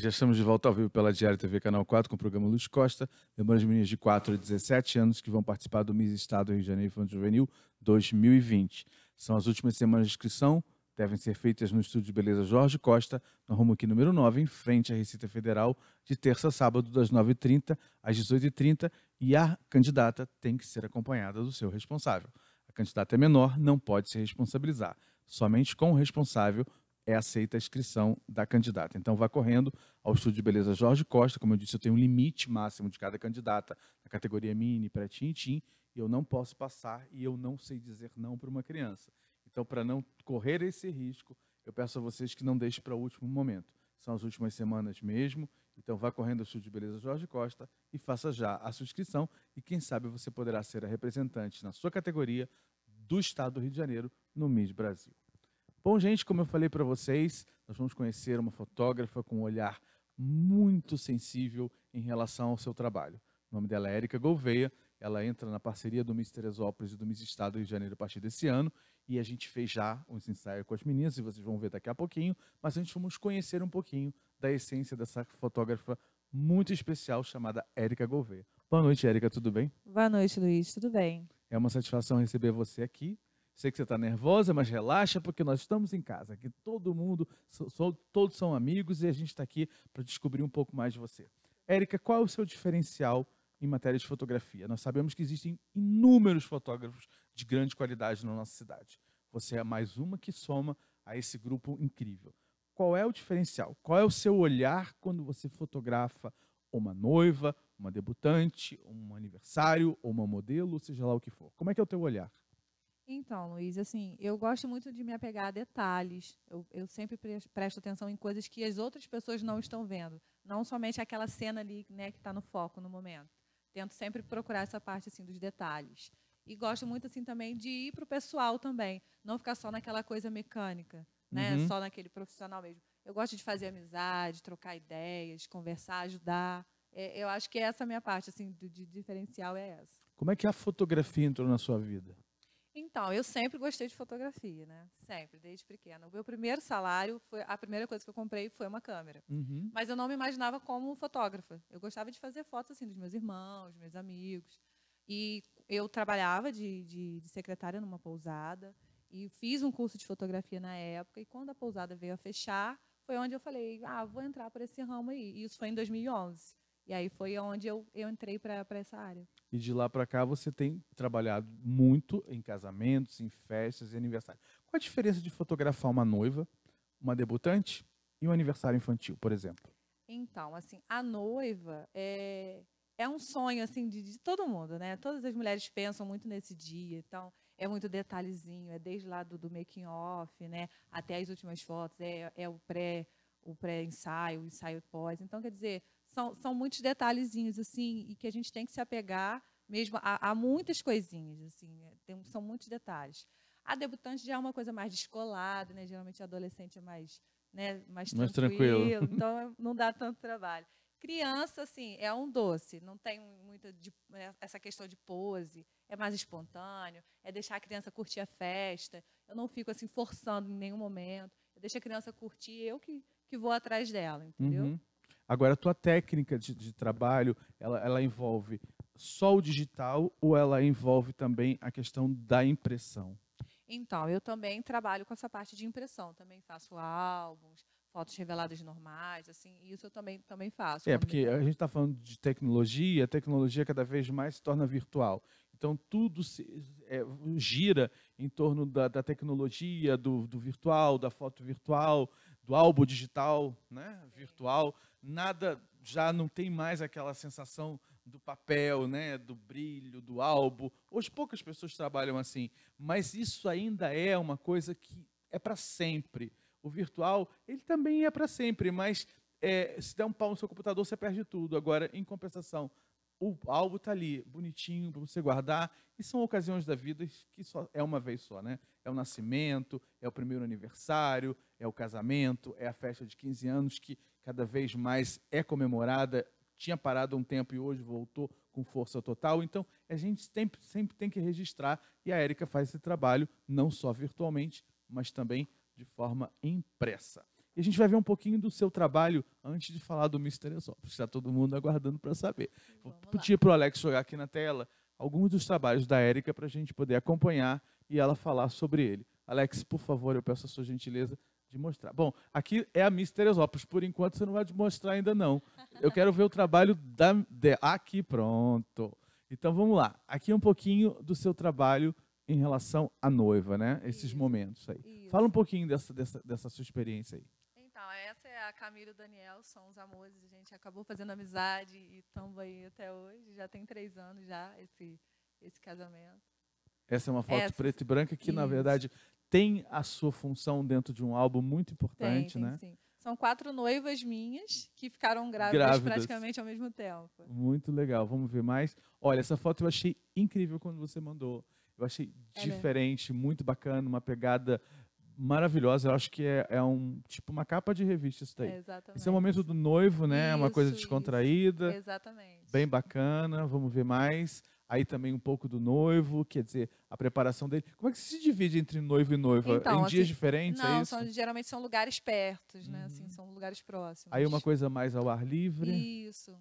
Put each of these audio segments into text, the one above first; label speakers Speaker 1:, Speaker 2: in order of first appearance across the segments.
Speaker 1: Já estamos de volta ao vivo pela Diário TV Canal 4 com o programa Luz Costa, lembrando as meninas de 4 a 17 anos que vão participar do Miss Estado Rio de Janeiro Fundo Juvenil 2020. São as últimas semanas de inscrição, devem ser feitas no Estúdio de Beleza Jorge Costa, no rumo aqui número 9, em frente à Receita Federal, de terça a sábado, das 9h30 às 18h30, e a candidata tem que ser acompanhada do seu responsável. A candidata é menor, não pode se responsabilizar. Somente com o responsável é aceita a inscrição da candidata. Então, vá correndo ao Estúdio de Beleza Jorge Costa. Como eu disse, eu tenho um limite máximo de cada candidata na categoria mini, pretinho e tim. Eu não posso passar e eu não sei dizer não para uma criança. Então, para não correr esse risco, eu peço a vocês que não deixem para o último momento. São as últimas semanas mesmo. Então, vá correndo ao Estúdio de Beleza Jorge Costa e faça já a sua inscrição. E quem sabe você poderá ser a representante na sua categoria do Estado do Rio de Janeiro no MIS Brasil. Bom, gente, como eu falei para vocês, nós vamos conhecer uma fotógrafa com um olhar muito sensível em relação ao seu trabalho. O nome dela é Érica Gouveia, ela entra na parceria do Miss Teresópolis e do Miss Estado do Rio de Janeiro a partir desse ano, e a gente fez já uns ensaios com as meninas, e vocês vão ver daqui a pouquinho, mas antes vamos conhecer um pouquinho da essência dessa fotógrafa muito especial chamada Érica Gouveia. Boa noite, Érica, tudo bem? Boa
Speaker 2: noite, Luiz, tudo bem?
Speaker 1: É uma satisfação receber você aqui Sei que você está nervosa, mas relaxa, porque nós estamos em casa. Aqui todo mundo, so, todos são amigos e a gente está aqui para descobrir um pouco mais de você. Érica, qual é o seu diferencial em matéria de fotografia? Nós sabemos que existem inúmeros fotógrafos de grande qualidade na nossa cidade. Você é mais uma que soma a esse grupo incrível. Qual é o diferencial? Qual é o seu olhar quando você fotografa uma noiva, uma debutante, um aniversário, ou uma modelo, seja lá o que for? Como é que é o teu olhar?
Speaker 2: Então, Luiz, assim, eu gosto muito de me apegar a detalhes. Eu, eu sempre presto atenção em coisas que as outras pessoas não estão vendo. Não somente aquela cena ali né, que está no foco no momento. Tento sempre procurar essa parte assim dos detalhes. E gosto muito assim também de ir para o pessoal também. Não ficar só naquela coisa mecânica, né? Uhum. Só naquele profissional mesmo. Eu gosto de fazer amizade, trocar ideias, conversar, ajudar. É, eu acho que essa é a minha parte, assim, de, de diferencial é essa.
Speaker 1: Como é que a fotografia entrou na sua vida?
Speaker 2: Então, eu sempre gostei de fotografia, né? Sempre, desde pequena. O meu primeiro salário, foi a primeira coisa que eu comprei foi uma câmera. Uhum. Mas eu não me imaginava como fotógrafa. Eu gostava de fazer fotos assim dos meus irmãos, dos meus amigos. E eu trabalhava de, de, de secretária numa pousada e fiz um curso de fotografia na época. E quando a pousada veio a fechar, foi onde eu falei, ah, vou entrar por esse ramo aí. E isso foi em 2011. E aí foi onde eu, eu entrei para essa área.
Speaker 1: E de lá para cá você tem trabalhado muito em casamentos, em festas e aniversários. Qual a diferença de fotografar uma noiva, uma debutante e um aniversário infantil, por exemplo?
Speaker 2: Então, assim, a noiva é, é um sonho assim de, de todo mundo, né? Todas as mulheres pensam muito nesse dia, então é muito detalhezinho, é desde lá do, do making off, né? Até as últimas fotos, é, é o pré o pré-ensaio, o ensaio pós. Então, quer dizer, são, são muitos detalhezinhos, assim, e que a gente tem que se apegar mesmo a, a muitas coisinhas, assim, é, tem, são muitos detalhes. A debutante já é uma coisa mais descolada, né? Geralmente a adolescente é mais, né, mais, mais tranquilo, tranquilo, então não dá tanto trabalho. Criança, assim, é um doce, não tem muita de, né, essa questão de pose, é mais espontâneo, é deixar a criança curtir a festa. Eu não fico assim forçando em nenhum momento. Eu é deixo a criança curtir, eu que, que vou atrás dela,
Speaker 1: entendeu? Uhum. Agora, a tua técnica de, de trabalho, ela, ela envolve só o digital ou ela envolve também a questão da impressão?
Speaker 2: Então, eu também trabalho com essa parte de impressão, também faço álbuns, fotos reveladas normais, assim, isso eu também, também faço. É, porque
Speaker 1: a gente está falando de tecnologia, a tecnologia cada vez mais se torna virtual. Então, tudo se, é, gira em torno da, da tecnologia, do, do virtual, da foto virtual, do álbum digital, né, virtual, nada já não tem mais aquela sensação do papel, né, do brilho, do álbum. Hoje poucas pessoas trabalham assim, mas isso ainda é uma coisa que é para sempre. O virtual, ele também é para sempre, mas é, se der um pau no seu computador, você perde tudo. Agora, em compensação, o álbum está ali, bonitinho, para você guardar. E são ocasiões da vida que só é uma vez só, né? É o nascimento, é o primeiro aniversário, é o casamento, é a festa de 15 anos que cada vez mais é comemorada. Tinha parado um tempo e hoje voltou com força total. Então, a gente sempre, sempre tem que registrar. E a Érica faz esse trabalho, não só virtualmente, mas também de forma impressa a gente vai ver um pouquinho do seu trabalho antes de falar do Mr. Exópolis, está todo mundo aguardando para saber. Vou pedir para o Alex jogar aqui na tela alguns dos trabalhos da Érica para a gente poder acompanhar e ela falar sobre ele. Alex, por favor, eu peço a sua gentileza de mostrar. Bom, aqui é a Mr. Teresópolis. Por enquanto, você não vai mostrar ainda, não. Eu quero ver o trabalho da... De, aqui, pronto. Então, vamos lá. Aqui é um pouquinho do seu trabalho em relação à noiva, né? Esses Isso. momentos aí. Isso. Fala um pouquinho dessa, dessa, dessa sua experiência aí.
Speaker 2: Camila e o Daniel são os amores, a gente acabou fazendo amizade e estamos aí até hoje. Já tem três anos já esse, esse casamento.
Speaker 1: Essa é uma foto Essa, preta e branca que, isso. na verdade, tem a sua função dentro de um álbum muito importante, tem, tem, né? Sim.
Speaker 2: São quatro noivas minhas que ficaram grávidas, grávidas, praticamente ao mesmo tempo.
Speaker 1: Muito legal, vamos ver mais. Olha, essa foto eu achei incrível quando você mandou. Eu achei é diferente, mesmo. muito bacana, uma pegada maravilhosa. Eu acho que é, é, um tipo uma capa de revista isso daí. É exatamente. Esse é o momento do noivo, né? Isso, uma coisa descontraída. Isso. Exatamente. Bem bacana. Vamos ver mais. Aí também um pouco do noivo, quer dizer, a preparação dele. Como é que se divide entre noivo e noiva? Então, em assim, dias diferentes? É não, é são,
Speaker 2: geralmente são lugares pertos, né? Assim, uhum. são lugares próximos. Aí uma
Speaker 1: coisa mais ao ar livre. Isso.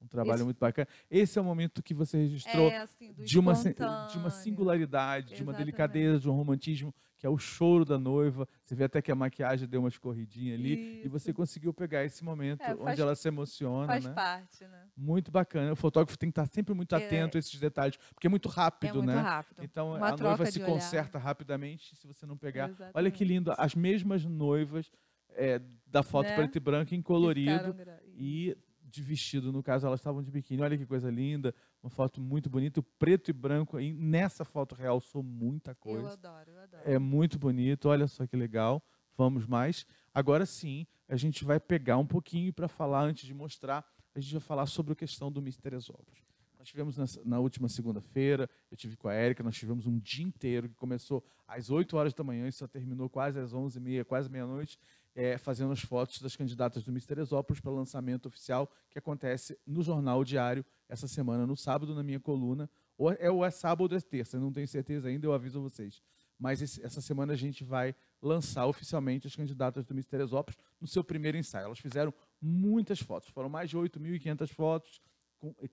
Speaker 1: Um trabalho Esse... muito bacana. Esse é o momento que você registrou é, assim, de, uma, de uma singularidade, Exatamente. de uma delicadeza, de um romantismo que é o choro da noiva. Você vê até que a maquiagem deu uma escorridinha ali Isso. e você conseguiu pegar esse momento é, faz, onde ela se emociona. Faz né?
Speaker 2: parte, né?
Speaker 1: Muito bacana. O fotógrafo tem que estar sempre muito é. atento é. a esses detalhes, porque é muito rápido, é muito né? Rápido. Então uma a noiva se olhar. conserta rapidamente se você não pegar. Exatamente. Olha que lindo, as mesmas noivas é, da foto né? preto e branco em colorido e de vestido, no caso, elas estavam de biquíni. Olha que coisa linda. Uma foto muito bonita, preto e branco. E nessa foto realçou muita coisa. Eu adoro, eu adoro. É muito bonito, olha só que legal. Vamos mais. Agora sim, a gente vai pegar um pouquinho para falar, antes de mostrar, a gente vai falar sobre a questão do Misteresópolis. Nós tivemos na, na última segunda-feira, eu tive com a Érica, nós tivemos um dia inteiro que começou às 8 horas da manhã e só terminou quase às 11h30, quase meia-noite é, fazendo as fotos das candidatas do Misteresópolis para o lançamento oficial que acontece no Jornal Diário essa semana, no sábado, na minha coluna. Ou é, ou é sábado ou é terça, não tenho certeza ainda, eu aviso vocês. Mas esse, essa semana a gente vai lançar oficialmente as candidatas do Misteresópolis no seu primeiro ensaio. Elas fizeram muitas fotos, foram mais de 8.500 fotos,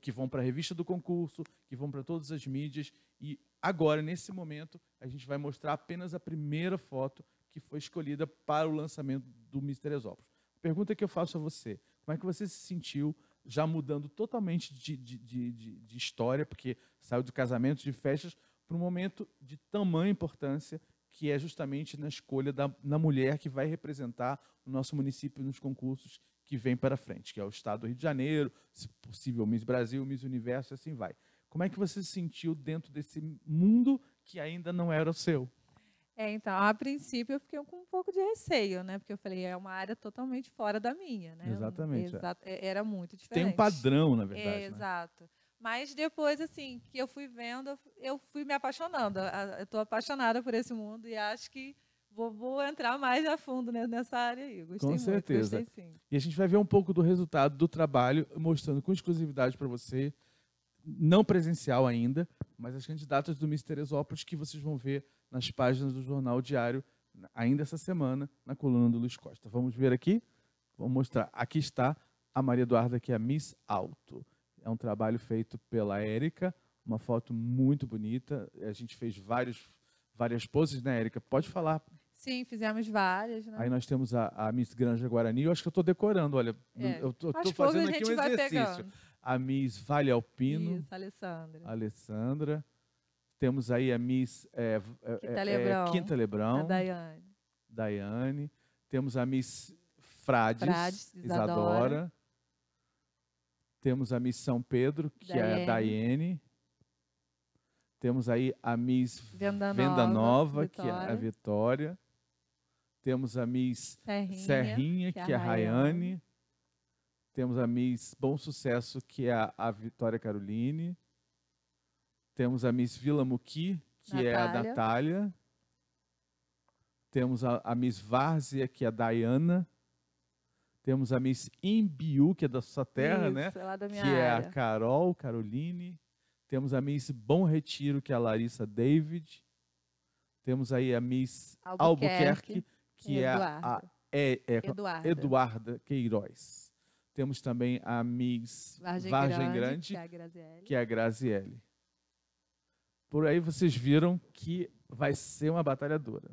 Speaker 1: que vão para a revista do concurso, que vão para todas as mídias. E agora, nesse momento, a gente vai mostrar apenas a primeira foto que foi escolhida para o lançamento do Misteriosópolis. A pergunta que eu faço a você, como é que você se sentiu já mudando totalmente de, de, de, de história, porque saiu de casamentos, de festas, para um momento de tamanha importância que é justamente na escolha da na mulher que vai representar o nosso município nos concursos que vem para frente, que é o Estado do Rio de Janeiro, se possível Miss Brasil, Miss Universo e assim vai. Como é que você se sentiu dentro desse mundo que ainda não era o seu?
Speaker 2: É, então, a princípio eu fiquei com um pouco de receio, né? Porque eu falei, é uma área totalmente fora da minha, né? Exatamente. É. Exa é. Era muito diferente. Tem um padrão, na verdade. É, né? Exato. Mas depois, assim, que eu fui vendo, eu fui me apaixonando. Eu estou apaixonada por esse mundo e acho que vou, vou, entrar mais a fundo nessa área aí. Gostei com muito, certeza. Gostei, sim.
Speaker 1: E a gente vai ver um pouco do resultado do trabalho, mostrando com exclusividade para você, não presencial ainda, mas as candidatas do Miss Teresópolis que vocês vão ver nas páginas do Jornal Diário, ainda essa semana, na coluna do Luiz Costa. Vamos ver aqui? Vou mostrar. Aqui está a Maria Eduarda, que é a Miss Alto. É um trabalho feito pela Érica, uma foto muito bonita. A gente fez vários, várias poses, né, Érica? Pode falar.
Speaker 2: Sim, fizemos várias. Né? Aí nós
Speaker 1: temos a, a, Miss Granja Guarani. Eu acho que eu estou decorando, olha. É. Eu estou fazendo aqui um exercício. Pegando. A Miss Vale Alpino. Isso, Alessandra. Alessandra. Temos aí a Miss é, é Quinta, é, é, Lebrão, Quinta Lebrão. A Daiane. Daiane. Temos a Miss Frades, Frades Isadora. Isadora. Temos a Miss São Pedro, que Daiane. é a Daiane. Temos aí a Miss Venda, Venda Nova, que é a Vitória. Temos a Miss Serrinha, Serrinha que, é a é Rayane. Temos a Miss Bom Sucesso, que é a, a Vitória Caroline. Temos a Miss Vila Muki, que Natália. é a Natália. Temos a, a Miss Várzea, que é a Dayana. Temos a Miss Imbiu, que é da sua terra, Isso, né? É lá da minha que área. é a Carol, Caroline. Temos a Miss Bom Retiro, que é a Larissa David. Temos aí a Miss Albuquerque, Albuquerque que é a é, é, Eduarda. Eduarda Queiroz. Temos também a Miss Vargem, Grande, Grande, que é a Graziele. É por aí vocês viram que vai ser uma batalha dura.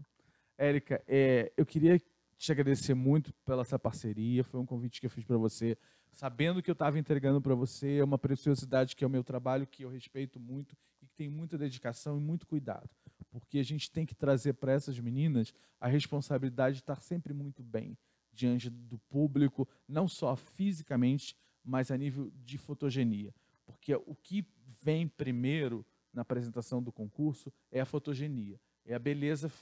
Speaker 1: Érica, é, eu queria te agradecer muito pela essa parceria. Foi um convite que eu fiz para você, sabendo que eu estava entregando para você é uma preciosidade que é o meu trabalho, que eu respeito muito e que tem muita dedicação e muito cuidado, porque a gente tem que trazer para essas meninas a responsabilidade de estar sempre muito bem diante do público, não só fisicamente, mas a nível de fotogenia, porque o que vem primeiro na apresentação do concurso é a fotogenia, é a beleza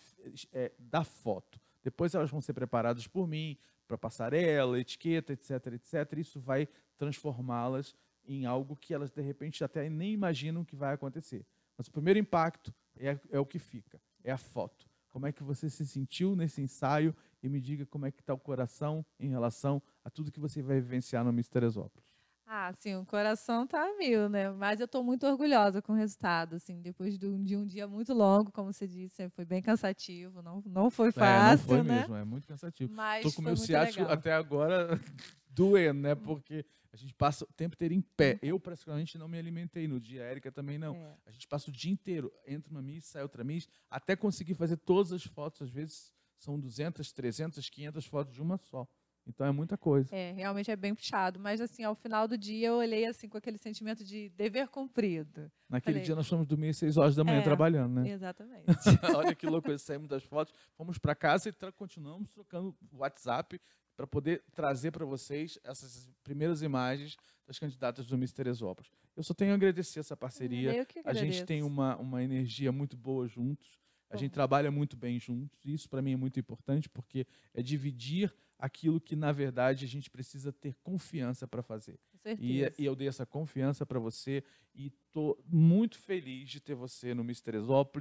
Speaker 1: é, da foto. Depois elas vão ser preparadas por mim para passarela, etiqueta, etc, etc. Isso vai transformá-las em algo que elas de repente até nem imaginam que vai acontecer. Mas o primeiro impacto é, é o que fica, é a foto. Como é que você se sentiu nesse ensaio e me diga como é que está o coração em relação a tudo que você vai vivenciar no Misteriosópolis.
Speaker 2: Ah, sim, o coração tá mil, né? Mas eu tô muito orgulhosa com o resultado, assim, depois de um, de um dia muito longo, como você disse, né? foi bem cansativo, não, não foi fácil, é, não foi né? mesmo, é muito cansativo. Mas tô com meu ciático legal. até
Speaker 1: agora doendo, né? Porque a gente passa o tempo inteiro em pé. Eu praticamente não me alimentei no dia, a Erika também não. É. A gente passa o dia inteiro, entra uma missa, sai outra missa, até conseguir fazer todas as fotos, às vezes são 200, 300, 500 fotos de uma só. Então é muita coisa.
Speaker 2: É, realmente é bem puxado. Mas assim, ao final do dia eu olhei assim com aquele sentimento de dever cumprido. Naquele Falei, dia nós
Speaker 1: fomos dormir às 6 horas da manhã é, trabalhando, né? Exatamente. Olha que louco, saímos das fotos, fomos para casa e continuamos trocando WhatsApp para poder trazer para vocês essas primeiras imagens das candidatas do Miss Teresópolis. Eu só tenho a agradecer essa parceria. É, eu que agradeço. A gente tem uma, uma energia muito boa juntos. A gente trabalha muito bem juntos. Isso para mim é muito importante porque é dividir aquilo que, na verdade, a gente precisa ter confiança para fazer. E, é, e, eu dei essa confiança para você e estou muito feliz de ter você no Miss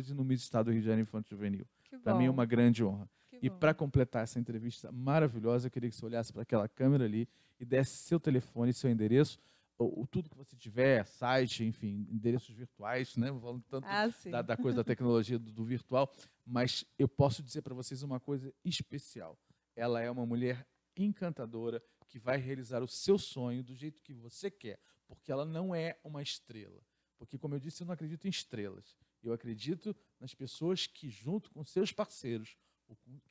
Speaker 1: e no Miss Estado do Rio de Janeiro Infante Juvenil. Para mim é uma grande honra. Que e para completar essa entrevista maravilhosa, eu queria que você olhasse para aquela câmera ali e desse seu telefone, seu endereço, ou, tudo que você tiver, site, enfim, endereços virtuais, né? Falando tanto ah, da, da, coisa da tecnologia do, do, virtual, mas eu posso dizer para vocês uma coisa especial ela é uma mulher encantadora que vai realizar o seu sonho do jeito que você quer, porque ela não é uma estrela. Porque, como eu disse, eu não acredito em estrelas. Eu acredito nas pessoas que, junto com seus parceiros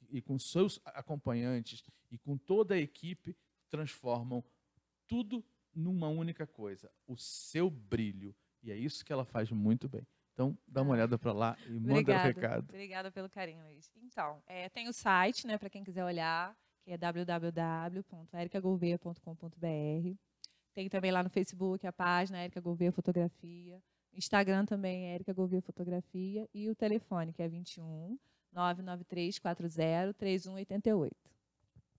Speaker 1: e com seus acompanhantes e com toda a equipe, transformam tudo numa única coisa: o seu brilho. E é isso que ela faz muito bem. Então, dá uma olhada para lá e manda o recado.
Speaker 2: Obrigada pelo carinho, Luiz. Então, é, tem o site, né, para quem quiser olhar, que é www.ericagouveia.com.br. Tem também lá no Facebook a página Erika Gouveia Fotografia. Instagram também é Erika Gouveia Fotografia. E o telefone, que é 21 993 40 3188.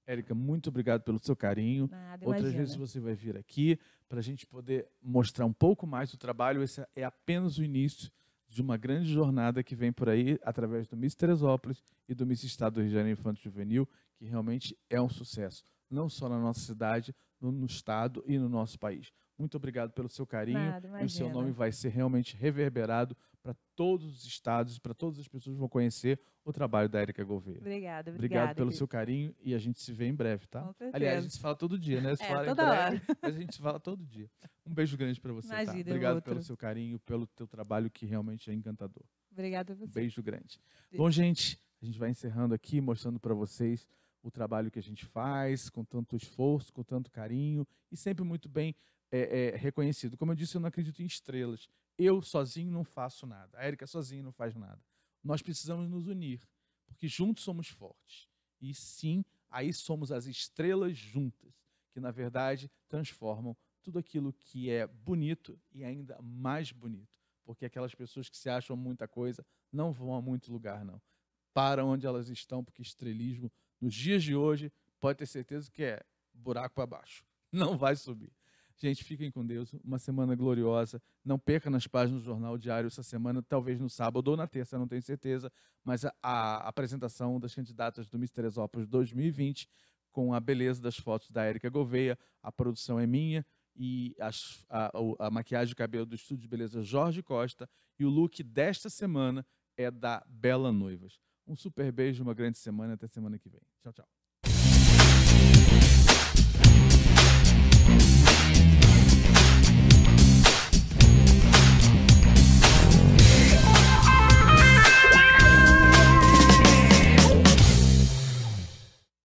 Speaker 1: Érica, muito obrigado pelo seu carinho. Nada, Outras imagina. vezes você vai vir aqui para a gente poder mostrar um pouco mais do trabalho. Esse é apenas o início de uma grande jornada que vem por aí através do Miss Teresópolis e do Miss Estado do Rio de Janeiro Infante Juvenil, que realmente é um sucesso, não só na nossa cidade, no, no estado e no nosso país. Muito obrigado pelo seu carinho. Claro, e o seu nome vai ser realmente reverberado para todos os estados, para todas as pessoas que vão conhecer o trabalho da Érica Gouveia. Obrigada, obrigada Obrigado pelo seu carinho e a gente se vê em breve, tá? Com certeza. Aliás, a gente se fala todo dia, né? Se é, fala toda breve, hora. mas a gente se fala todo dia. Um beijo grande para você, tá? Imagina, tá? Obrigado pelo seu carinho, pelo teu trabalho que realmente é encantador. Obrigada a você. Um beijo grande. Bom, gente, a gente vai encerrando aqui, mostrando para vocês o trabalho que a gente faz, com tanto esforço, com tanto carinho e sempre muito bem é, é, reconhecido. Como eu disse, eu não acredito em estrelas. Eu sozinho não faço nada. A Érica sozinha não faz nada. Nós precisamos nos unir, porque juntos somos fortes. E sim, aí somos as estrelas juntas, que na verdade transformam tudo aquilo que é bonito e ainda mais bonito. Porque aquelas pessoas que se acham muita coisa não vão a muito lugar, não. Para onde elas estão, porque estrelismo, nos dias de hoje, pode ter certeza que é buraco para baixo. Não vai subir. Gente, fiquem com Deus. Uma semana gloriosa. Não perca nas páginas do Jornal Diário essa semana, talvez no sábado ou na terça, não tenho certeza, mas a, a apresentação das candidatas do Miss Teresópolis 2020 com a beleza das fotos da Érica Gouveia. A produção é minha e as, a, a, maquiagem e cabelo do estúdio de beleza Jorge Costa. E o look desta semana é da Bela Noivas. Um super beijo, uma grande semana. Até semana que vem. Tchau, tchau.